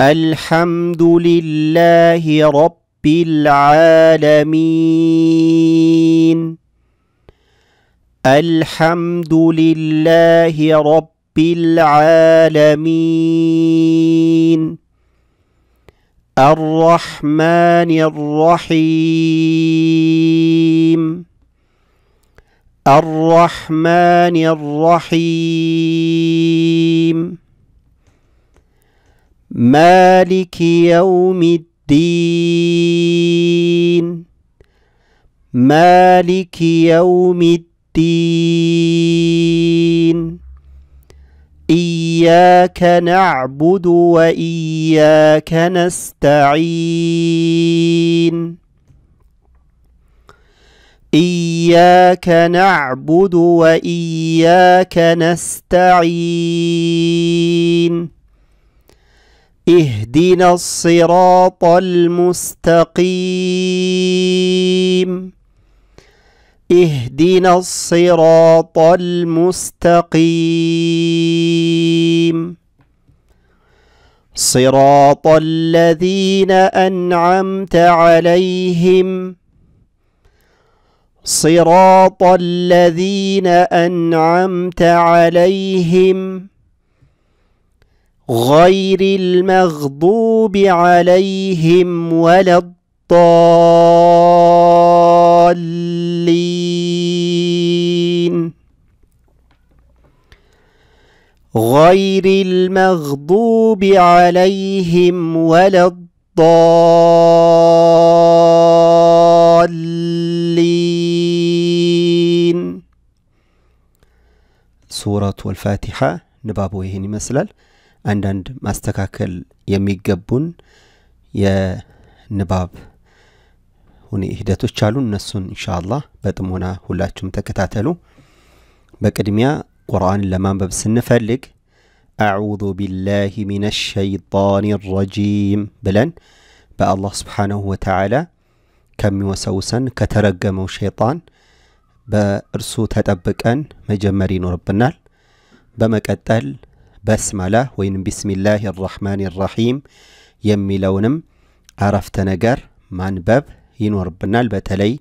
الحمد لله رب العالمين الحمد لله رب العالمين الرحمن الرحيم الرحمن الرحيم مالك يوم الدين مالك يوم الدين إياك نعبد وإياك نستعين إياك نعبد وإياك نستعين اهدنا الصراط المستقيم اهدنا الصراط المستقيم صراط الذين أنعمت عليهم صراط الذين أنعمت عليهم غير المغضوب عليهم ولا الضالين غير المغضوب عليهم ولا الضالين سورة الفاتحة نبابوهن مثلا አንዳንድ ማስተካከል የሚገቡን የንባብ ሂደቶች አሉ። እነሱን ኢንሻአላህ በጥሞና ሁላችሁም ተከታተሉ። በቅድሚያ ቁርአን ለማንበብ ስንፈልግ አዑዙ ቢላሂ ሚነ ሸይጣን ረጂም ብለን በአላህ ስብሓነሁ ወተዓላ ከሚወሰውሰን ከተረገመው ሸይጣን በእርሱ ተጠብቀን መጀመር ይኖርብናል። በመቀጠል በስመላ ወይንም ቢስሚላህ ራሕማን ራሒም የሚለውንም አረፍተ ነገር ማንበብ ይኖርብናል። በተለይ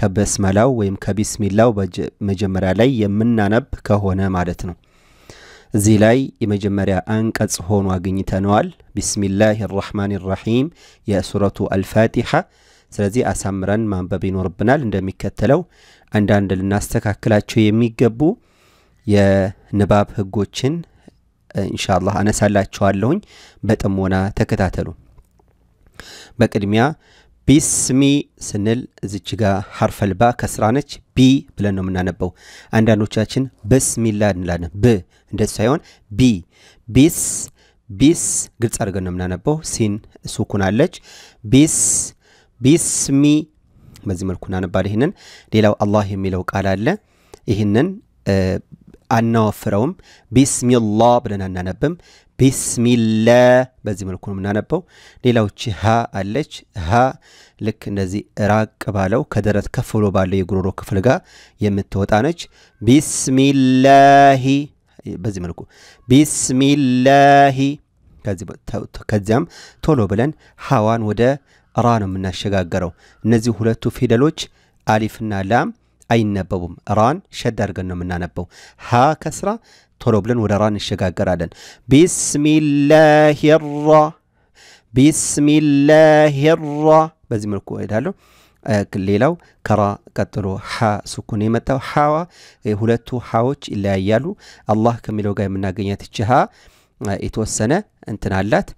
ከበስመላው ወይም ከቢስሚላው መጀመሪያ ላይ የምናነብ ከሆነ ማለት ነው። እዚህ ላይ የመጀመሪያ አንቀጽ ሆኖ አግኝተነዋል። ቢስሚላህ ራሕማን ራሒም የሱረቱ አልፋቲሓ። ስለዚህ አሳምረን ማንበብ ይኖርብናል። እንደሚከተለው አንዳንድ ልናስተካክላቸው የሚገቡ የንባብ ህጎችን ኢንሻአላህ አነሳላችኋለሁኝ። በጥሞና ተከታተሉ። በቅድሚያ ቢስሚ ስንል እዚች ጋ ሐርፈልባ ከስራ ነች። ቢ ብለን ነው የምናነበው። አንዳንዶቻችን በስሚላ እንላለን። ብ እንደ ሳይሆን ቢ ቢስ ቢስ ግልጽ አድርገን ነው የምናነበው። ሲን ሱኩን አለች። ቢስ ቢስሚ በዚህ መልኩ እናነባል። ይህንን ሌላው አላህ የሚለው ቃል አለ። ይህንን አናወፍረውም። ቢስሚላ ብለን አናነብም። ቢስሚላ በዚህ መልኩ ነው የምናነበው። ሌላዎች ሀ አለች። ሀ ልክ እንደዚህ ራቅ ባለው ከደረት ከፍ ብሎ ባለው የጉሮሮ ክፍል ጋር የምትወጣ ነች። ቢስሚላሂ በዚህ መልኩ ቢስሚላሂ። ከዚያም ቶሎ ብለን ሀዋን ወደ ራ ነው የምናሸጋገረው። እነዚህ ሁለቱ ፊደሎች አሊፍና ላም አይነበቡም። ራን ሸድ አድርገን ነው የምናነበው። ሀ ከስራ ቶሎ ብለን ወደ ራ እንሸጋገራለን። ቢስሚላሂ ራ ራ በዚህ መልኩ እሄዳለሁ። ሌላው ከራ ቀጥሎ ሐ ስኩን የመጣው ሐዋ ሁለቱ ሐዎች ይለያያሉ። አላህ ከሚለው ጋር የምናገኛት ይች ሐ የተወሰነ እንትን አላት።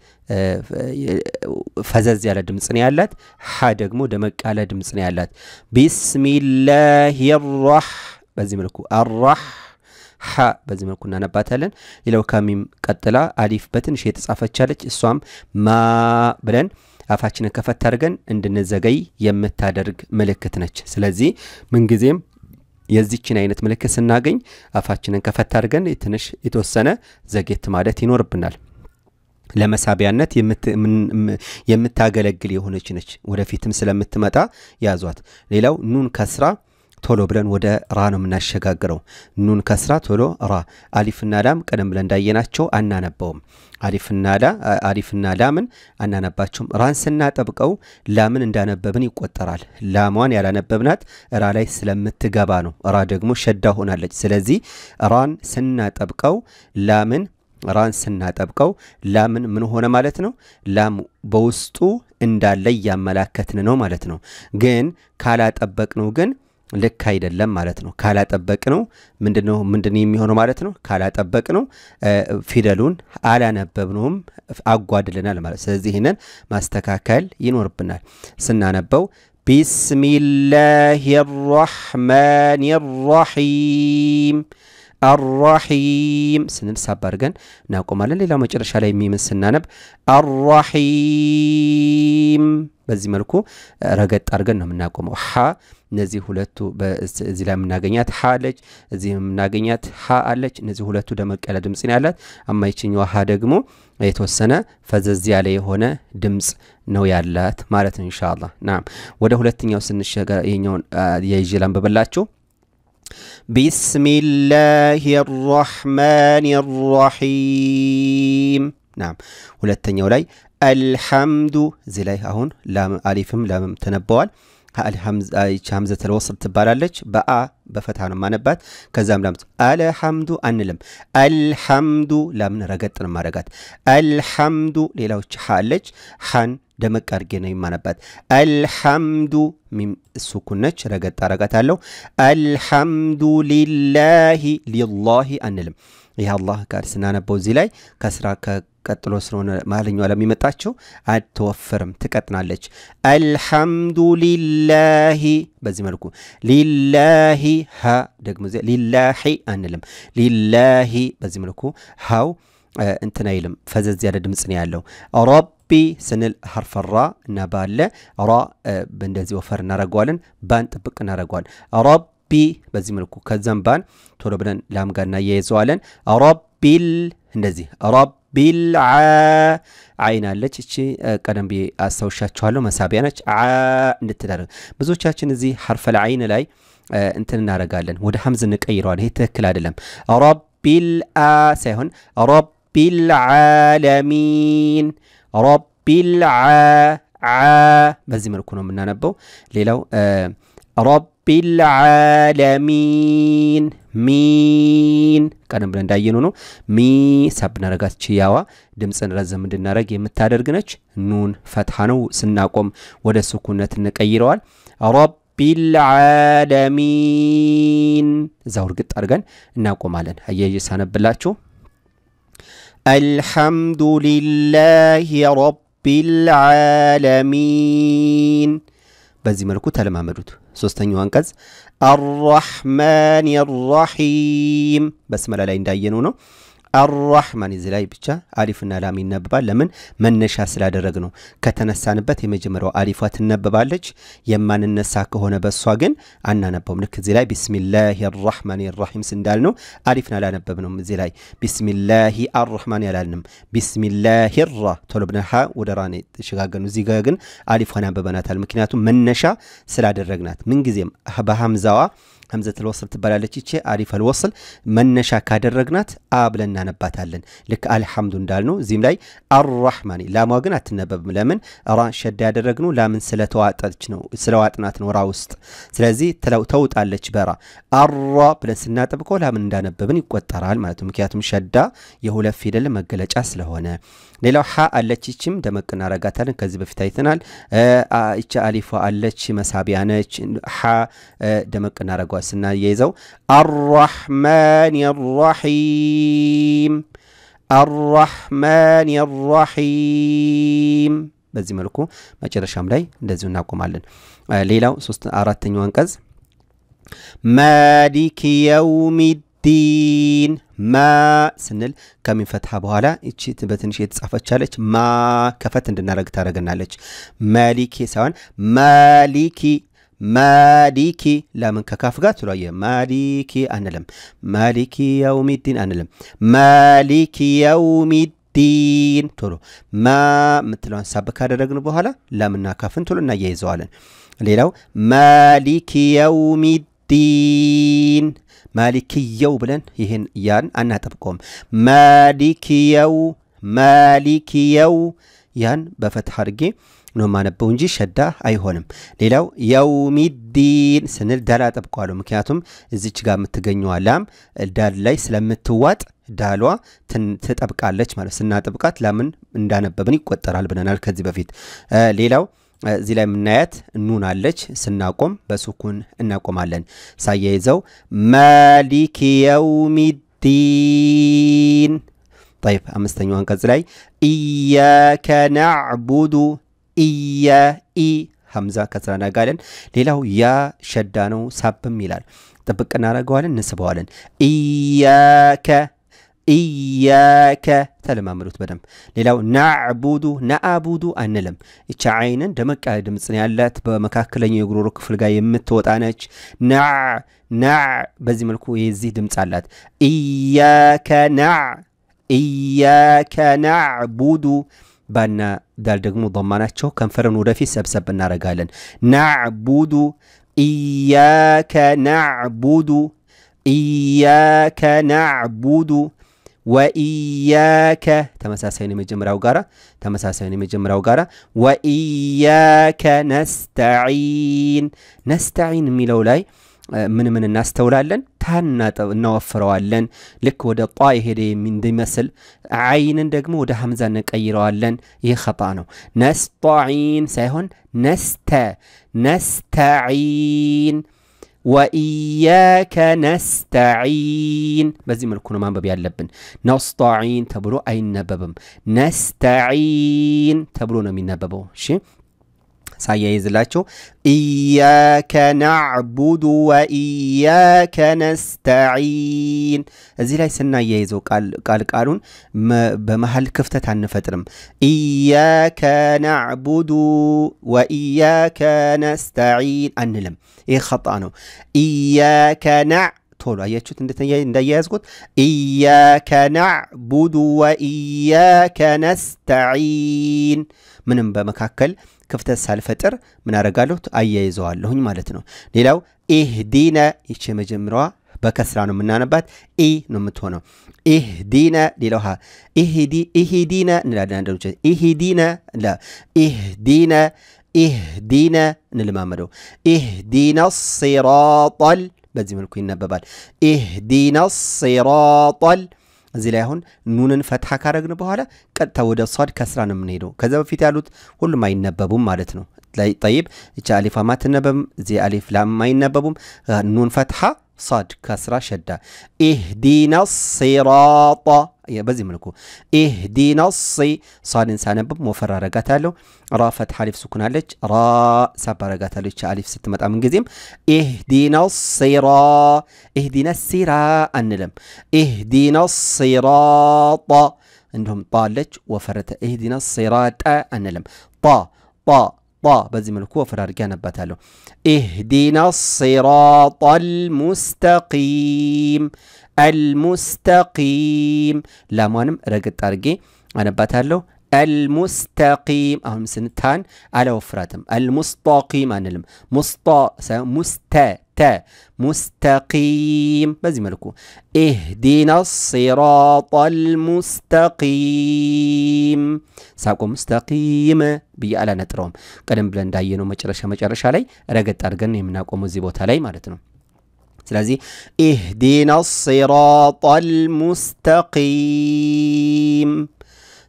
ፈዘዝ ያለ ድምፅ ነው ያላት። ሀ ደግሞ ደመቅ ያለ ድምፅ ነው ያላት። ቢስሚላሂ ራህ በዚህ መልኩ አራህ ሀ በዚህ መልኩ እናነባታለን። ሌላው ከሚም ቀጥላ አሊፍ በትንሽ የተጻፈቻለች እሷም ማ ብለን አፋችንን ከፈት አድርገን እንድንዘገይ የምታደርግ ምልክት ነች። ስለዚህ ምንጊዜም የዚችን አይነት ምልክት ስናገኝ አፋችንን ከፈት አድርገን ትንሽ የተወሰነ ዘጌት ማለት ይኖርብናል። ለመሳቢያነት የምታገለግል የሆነች ነች። ወደፊትም ስለምትመጣ ያዟት። ሌላው ኑን ከስራ ቶሎ ብለን ወደ ራ ነው የምናሸጋግረው። ኑን ከስራ ቶሎ ራ። አሊፍና ላም ቀደም ብለን እንዳየናቸው አናነባውም። አሊፍና ላምን አናነባቸውም። ራን ስናጠብቀው ላምን እንዳነበብን ይቆጠራል። ላሟን ያላነበብናት ራ ላይ ስለምትገባ ነው። ራ ደግሞ ሸዳ ሆናለች። ስለዚህ ራን ስናጠብቀው ላምን ራን ስናጠብቀው ላምን ምን ሆነ ማለት ነው? ላም በውስጡ እንዳለ እያመላከትን ነው ማለት ነው። ግን ካላጠበቅነው ግን ልክ አይደለም ማለት ነው። ካላጠበቅነው ምንድነው ምንድን የሚሆነው ማለት ነው? ካላጠበቅነው ፊደሉን አላነበብነውም አጓድልናል ማለት ስለዚህ ይህንን ማስተካከል ይኖርብናል። ስናነበው ቢስሚላህ ራሕማን ራሒም አራሒም ስንል ሳብ አድርገን እናቆማለን። ሌላው መጨረሻ ላይ የሚምን ስናነብ አራሒም በዚህ መልኩ ረገጥ አድርገን ነው የምናቆመው። ሀ እነዚህ ሁለቱ እዚህ ላይ የምናገኛት ሀ አለች፣ እዚህ የምናገኛት ሀ አለች። እነዚህ ሁለቱ ደመቅ ያለ ድምፅ ነው ያላት። አማይችኛዋ ሀ ደግሞ የተወሰነ ፈዘዝ ያለ የሆነ ድምፅ ነው ያላት ማለት ነው። ኢንሻአላህ ናም ወደ ሁለተኛው ስንሸገር ይሄኛውን የይዤ ላንብብላችሁ بسم الله الرحمن الرحيم نعم ولا التنيا ولاي الحمد زلاي هون لام أليفم لام تنبؤ ይቺ ሀምዘተል ወስል ትባላለች። በአ በፈታ ነው ማነባት። ከዛም ላም አልሐምዱ አንልም። አልሐምዱ ላምን ረገጥ ነው ማረጋት። አልሐምዱ ሌላዎች ሀ አለች። ሀን ደመቅ አድርጌ ነው የማነባት። አልሐምዱ ሚም እሱኩነች ረገጥ አረጋት አለው። አልሐምዱ ሊላሂ ሊላሂ አንልም። ይህ አላህ ጋር ስናነበው እዚህ ላይ ከስራ ቀጥሎ ስለሆነ ማለኛዋ ለሚመጣቸው አትወፍርም፣ ትቀጥናለች። አልሐምዱ ሊላሂ በዚህ መልኩ ሊላሂ ሀ ደግሞ ሊላሂ አንልም። ሊላሂ በዚህ መልኩ ሀው እንትን አይልም፣ ፈዘዝ ያለ ድምፅ ነው ያለው። ረቢ ስንል ሀርፈራ እና ባለ ራ እንደዚህ ወፈር እናደረገዋለን፣ ባን ጥብቅ እናደረገዋል። ረቢ ቢ በዚህ መልኩ ከዛም ባን ቶሎ ብለን ላም ጋር እናያይዘዋለን። ረቢል እንደዚህ ረቢል አይን አለች። እቺ ቀደም ብዬ አስታውሻችኋለሁ፣ መሳቢያ ነች። እንድትደርግ ብዙዎቻችን እዚህ ሐርፈል አይን ላይ እንትን እናደርጋለን፣ ወደ ሐምዝ እንቀይረዋል። ይሄ ትክክል አይደለም። ረቢል አ ሳይሆን ረቢል ዓለሚን ረቢል በዚህ መልኩ ነው የምናነበው። ሌላው ረቢ ልዓለሚን ሚን ቀደም ብለን እንዳየነው ነው። ሚ ሳብ እናደርጋት ያዋ ድምፅን ረዘም እንድናደረግ የምታደርግ ነች። ኑን ፈትሐ ነው፣ ስናቆም ወደ ስኩነት እንቀይረዋል። ረቢ ልዓለሚን እዛው እርግጥ አድርገን እናቆማለን። አያይዤ ሳነብላችሁ الحمد لله رب العالمين በዚህ መልኩ ተለማመዱት። ሶስተኛው አንቀጽ አራሕማን ራሒም በስመላ ላይ እንዳየነው ነው። አራህማን እዚህ ላይ ብቻ አሊፍና ላም ይነበባል። ለምን መነሻ ስላደረግ ነው። ከተነሳንበት የመጀመሪያው አሊፏ ትነበባለች። የማንነሳ ከሆነ በእሷ ግን አናነበውም። ልክ እዚህ ላይ ቢስሚላሂ አራህማን ራሒም ስንዳል ነው አሊፍን ነው። እዚህ ላይ ቢስሚላሂ አራህማን ያላልንም ቢስሚላሂ ራ ቶሎ ብለን ሀ ወደ ራ ተሸጋገኑ። እዚህ ጋር ግን አሊፏን አንበበናታል። ምክንያቱም መነሻ ስላደረግናት ምንጊዜም በሀምዛዋ ሀምዘተል ወስል ትባላለች። ይቼ አሪፈል ወስል መነሻ ካደረግናት አ ብለን እናነባታለን። ልክ አልሐምዱ ነው እዚህም ላይ አራህማን ላሟ ግን አትነበብም። ለምን ራ ሸዳ ያደረግነው ላምን ስለተዋጠች ነው ስለዋጥናት ነው ራ ውስጥ። ስለዚህ ተውጣለች በራ አራ ብለን ስናጠብቀው ላምን እንዳነበብን ይቆጠራል ማለት ነው። ምክንያቱም ሸዳ የሁለት ፊደል መገለጫ ስለሆነ። ሌላው ሀ አለች። ይችም ደመቅ እናረጋታለን። ከዚህ በፊት አይተናል። ይቻ አሊፏ አለች፣ መሳቢያ ነች። ሀ ደመቅ እናረጓ ስናያይዘው አራሕማን ራሒም አራሕማን ራሒም በዚህ መልኩ መጨረሻም ላይ እንደዚሁ እናቆማለን። ሌላው ሶስት አራተኛው አንቀጽ ማሊክ የውሚ ዲን ማ ስንል ከሚን በኋላ እቺ በትንሽ የተጻፈቻለች ማ ከፈት እንድናረግ ታደረገናለች። ማሊኪ ሳይሆን ማሊኪ ማሊኪ ለምን ከካፍ ጋር ትሏየ ማሊኪ አንልም። ማሊኪ የውሚዲን አንልም። ማሊኪ የውሚዲን ቶሎ ማ የምትለውን ሳብ ካደረግን በኋላ ለምና ካፍን ቶሎ እናያይዘዋለን። ሌላው ማሊኪ የውሚዲን ማሊክየው ብለን ይህን ያን አናጠብቀውም። ማሊክየው ማሊክየው ያን በፈትሐ አድርጌ ነው የማነበው እንጂ ሸዳ አይሆንም። ሌላው የውሚዲን ስንል ዳል አጠብቀዋለሁ። ምክንያቱም እዚች ጋር የምትገኘዋ ላም ዳል ላይ ስለምትዋጥ ዳሏ ትጠብቃለች ማለት ስናጠብቃት ላምን እንዳነበብን ይቆጠራል ብለናል ከዚህ በፊት። ሌላው እዚህ ላይ የምናያት ኑን አለች። ስናቆም በሱኩን እናቆማለን። ሳያይዘው ማሊክ የውሚዲን ጠይብ አምስተኛው አንቀጽ ላይ እያከ ናዕቡዱ ኢየ ኢ ሐምዛ ከስራ ሌላው ያ ሸዳ ነው፣ ሳብም ይላል። ጥብቅ እናደርገዋለን፣ እንስበዋለን። ኢያከ ኢያከ ተለማምዱት በደንብ። ሌላው ናዕቡዱ ናአቡዱ አንልም። ይቻ ዓይንን ደመቅ ያለ ድምፅ ነው ያላት። በመካከለኛው የጉሮሮ ክፍል ጋር የምትወጣ ነች። ናዕ ናዕ፣ በዚህ መልኩ የዚህ ድምፅ አላት። እያከ ናዕ እያከ ናዕቡዱ ባና ዳል ደግሞ ዶማ ናቸው። ከንፈርን ወደፊት ሰብሰብ እናደርጋለን። ናዕቡዱ ኢያከ ናዕቡዱ ኢያከ ናዕቡዱ ወኢያከ ተመሳሳይን የመጀመሪያው ጋራ ተመሳሳይን የመጀመሪያው ጋራ ወኢያከ ነስተዒን ነስተዒን የሚለው ላይ ምን ምን እናስተውላለን? ታና እናወፍረዋለን። ልክ ወደ ጧ የሄደ እንደሚመስል ዓይንን ደግሞ ወደ ሐምዛ እንቀይረዋለን። ይህ ኸጣ ነው። ነስጣዒን ሳይሆን ነስተ ነስተዒን ወኢያከ ነስተዒን። በዚህ መልኩ ነው ማንበብ ያለብን። ነስጣዒን ተብሎ አይነበብም። ነስተዒን ተብሎ ነው የሚነበበው። እሺ ሳያይዝላችሁ ኢያከ ናዕቡዱ ወኢያከ ነስተዒን። እዚህ ላይ ስናያይዘው ቃል ቃሉን በመሀል ክፍተት አንፈጥርም። ኢያከ ናዕቡዱ ወኢያከ ነስተዒን አንልም። ይህ ኸጣ ነው። ኢያከ ናዕ ቶሎ አያችሁት እንዳያያዝኩት ኢያከ ናዕቡዱ ወኢያከ ነስተዒን ምንም በመካከል ክፍተት ሳልፈጥር ምን አረጋለሁት አያይዘዋለሁኝ ማለት ነው። ሌላው ኢህዲነ ይች የመጀመሪያዋ በከስራ ነው የምናነባት። ኢ ነው የምትሆነው። ኢህዲነ ሌላው ሀ ኢህዲነ እንላለን። አንዳንዶች ኢህዲነ ኢህዲነ ኢህዲነ እንልማመደው። ኢህዲነ ሲራጠል በዚህ መልኩ ይነበባል። ኢህዲነ ሲራጠል እዚህ ላይ አሁን ኑንን ፈትሐ ካረግን በኋላ ቀጥታ ወደ ሷድ ከስራ ነው የምንሄደው። ከዛ በፊት ያሉት ሁሉም አይነበቡም ማለት ነው። ጠይብ እቺ አሊፋ ማትነበብም፣ እዚ አሊፍ ላም አይነበቡም። ኑን ፈትሐ صاد كسرة شدة اهدينا الصراط يا بزي ملكو اهدينا الصي صاد انسان بب مفرر رقاتالو را فتح الف سكون عليك را سبا رقاتالو الف ست متى من قزيم اهدينا الصيرا اهدينا السيرا النلم اهدينا الصراط عندهم طالج وفرت اهدينا الصراط النلم طا طا بزي ملكو فرارقان باتالو اهدنا الصراط المستقيم المستقيم لا موانم رقد ارقي انا باتالو المستقيم اهم سنتان على وفراتم المستقيم انلم مستا مستقيم حتى مستقيم بازي ملكو اهدنا الصراط المستقيم ساقو مستقيم بي على نتروم قدم بلن داينو مجرشة مجرشة علي رقد ارغن يمناكو مزيبوت علي مارتنو سلازي اهدنا الصراط المستقيم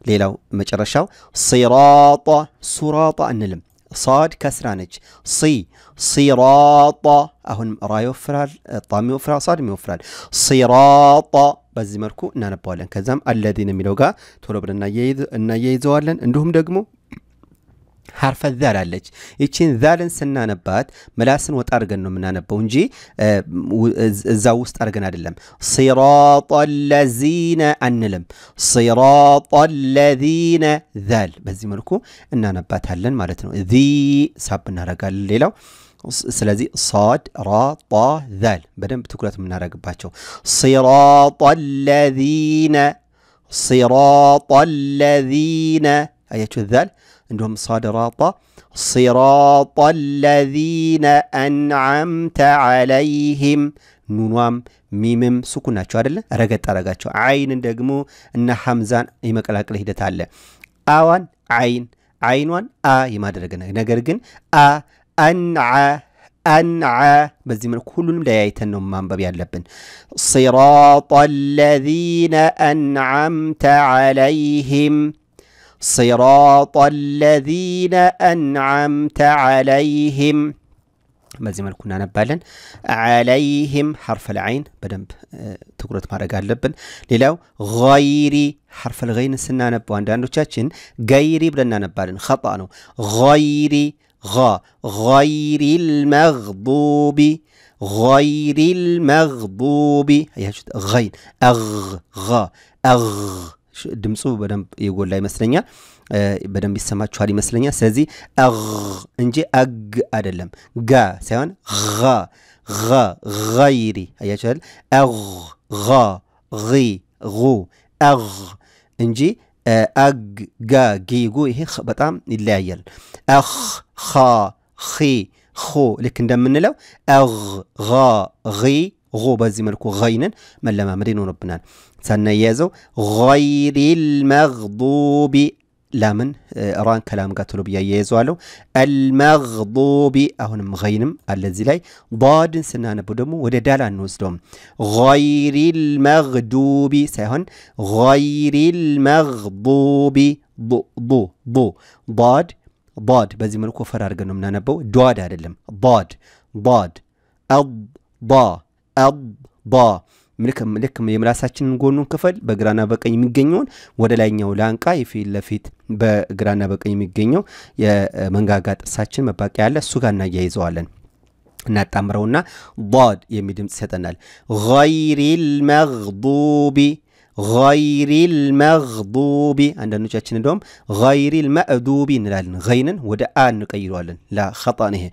ليلو مجرشة صراط صراط النلم صاد كسرانج صي صراط اهون راي وفرال طامي وفرال صاد وفرال صراط በዚህ መልኩ እናነባዋለን። ከዛም አለዚነ የሚለው ጋር ቶሎ ብለን እናያይዘዋለን። እንዲሁም ደግሞ حرف ذال علج. يتشين ذال سنة نبات ملاسن وتأرجن منان بونجي زوست أرجن عللهم. صراط الذين أنلم. صراط الذين ذال. بس يمركو إننا بعد هلن مالتنا ذي سحبنا رجال الليلة سلازي صاد را طا ذال بدن بتكلات من نارق باتشو صراط الذين صراط الذين أيش الذال እንዲሁም ሰድራጣ ሲራጣ አለዚነ አንዓምተ ዓለይህም ኑኗም ሚምም ሱኩን ናቸው አደለ ረገጥ አረጋቸው። አይንን ደግሞ እና ሐምዛን የመቀላቀል ሂደት አለ። አዋን አይን አይኗን አ የማድረግ ነገር ግን አ አንዓ አንዓ በዚህ መልኩ ሁሉንም ለያይተን ነው ማንበብ ያለብን። ሲራጣ አለዚነ አንዓምተ ዓለይህም صراط الذين أنعمت عليهم ما زي ما كنا نبالن عليهم حرف العين بدن تقرأ ما رجع لبن للاو غيري حرف الغين سنا نبوا عندنا تشين غيري بدنا نبالن خطأنا غيري غ غير المغضوب غير المغضوب غين أغ غا أغ ድምፁ በደንብ የጎላ ይመስለኛል። በደንብ ይሰማችኋል ይመስለኛል። ስለዚህ እንጂ አግ አይደለም፣ ጋ ሳይሆን ይሪ አያችኋል። እንጂ አግ ጋ ጊጉ ይሄ በጣም ይለያያል። አኽ ኻ ልክ እንደምንለው አኽ ጋ በዚህ መልኩ ይንን መለማመድ ይኖርብናል። ሳናያያዘው ይሪል መግዱቢ ላምን ራን ከላም ጋር ቶሎ ብዬ አያይዘዋለሁ። አልመግዱቢ አሁንም ይንም አለ እዚህ ላይ ባድን ስናነበው ደግሞ ወደ ዳል እንወስደውም ይሪል መግዱቢ ሳይሆን ይሪል መግዱቢ ቡ ባድ ባድ በዚህ መልኩ ፈር አድርገን ነው የምናነበው። ዷድ አይደለም ባድ ባድ አባ አባ ልክ የምላሳችንን ጎኑን ክፍል በግራና በቀኝ የሚገኘውን ወደ ላይኛው ላንቃ የፊት ለፊት በግራና በቀኝ የሚገኘው የመንጋጋ ጥርሳችን መባቂያ ያለ እሱ ጋር እናያይዘዋለን። እናጣምረውና ቧድ የሚል ድምፅ ይሰጠናል። غይሪ ልመግዱቢ غይሪ ልመግዱቢ አንዳንዶቻችን እንደውም غይሪ ልመእዱቢ እንላለን። ይንን ወደ አ እንቀይረዋለን። ላ ኸጣን ይሄ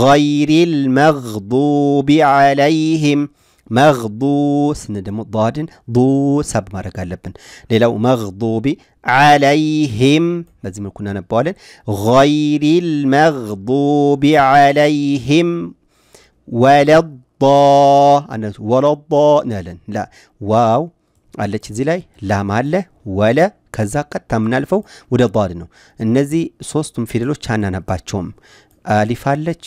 غይሪ ልመግዱቢ ዓለይህም መغቡ ስን ደግሞ ضድን ዱ ሰብ ማድረግ አለብን። ሌላው መغضቢ ዓለይህም በዚህ መልኩ እናነባዋለን። غይሪ ልመغضቢ ዓለይህም ወለض አነ ወለض እንላለን። ላ ዋው አለች እዚህ ላይ ላም አለ ወለ ከዛ ቀጥታ የምናልፈው ወደ ضድ ነው። እነዚህ ሶስቱም ፊደሎች አናነባቸውም። አሊፍ አለች፣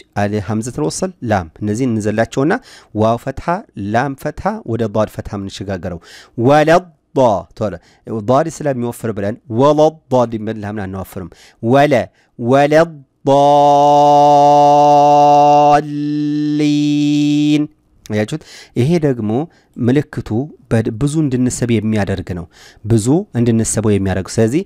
ሀምዘት ወሰል፣ ላም። እነዚህ እንዘላቸውና ዋው ፈትሐ፣ ላም ፈትሐ፣ ወደ ዷድ ፈትሐ የምንሸጋገረው ወለድ ቷለ ዷድ ስለሚወፍር ብለን ወለድ ዷድ ይመል ለምን አናወፍርም? ወለ ወለድ ዷሊን ያችሁት ይሄ ደግሞ ምልክቱ ብዙ እንድንስብ የሚያደርግ ነው። ብዙ እንድንሰበው የሚያደርግ ስለዚህ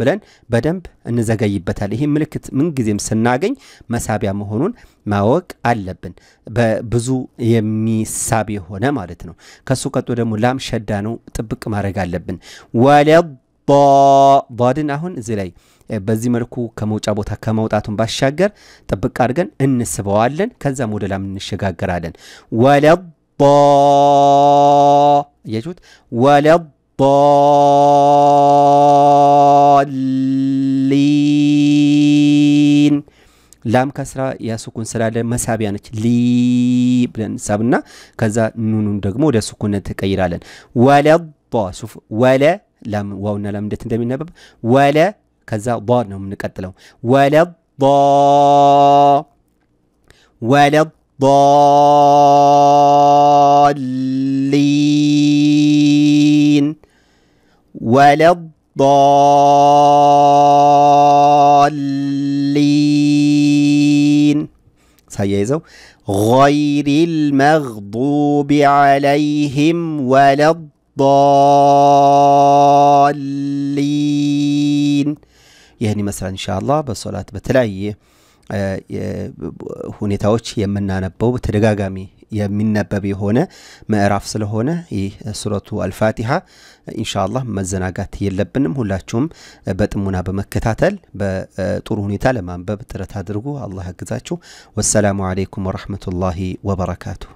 ብለን በደንብ እንዘገይበታል። ይህ ምልክት ምንጊዜም ስናገኝ መሳቢያ መሆኑን ማወቅ አለብን። በብዙ የሚሳብ የሆነ ማለት ነው። ከእሱ ቀጥሎ ደግሞ ላም ሸዳ ነው፣ ጥብቅ ማድረግ አለብን። ወለብ ባድን አሁን እዚህ ላይ በዚህ መልኩ ከመውጫ ቦታ ከመውጣቱን ባሻገር ጥብቅ አድርገን እንስበዋለን። ከዛም ወደ ላም እንሸጋገራለን። ወለባ እያችሁት ሊን ላም ከስራ ያሱኩን ስላለ መሳቢያ ነች። ሊ ብለን ሳብና ከዛ ኑኑን ደግሞ ወደ ሱኩነት ትቀይራለን። ወለ ሱፍ ወለ لم واونا لام دت دمي نبب ولا كذا ضار نوم نقتلو ولا ضا ولا ضالين ولا ضالين سيزو غير المغضوب عليهم ولا الضالين ضالين ይህን ይመስላል እንሻላ በሶላት በተለያየ ሁኔታዎች የምናነበው በተደጋጋሚ የሚነበብ የሆነ ምዕራፍ ስለሆነ ይህ ሱረቱ አልፋቲሃ ኢንሻአላህ መዘናጋት የለብንም። ሁላችሁም በጥሙና በመከታተል በጥሩ ሁኔታ ለማንበብ ጥረት አድርጉ። አላህ ያግዛችሁ። ወሰላሙ አሌይኩም ወረሕመቱላሂ ወበረካቱሁ።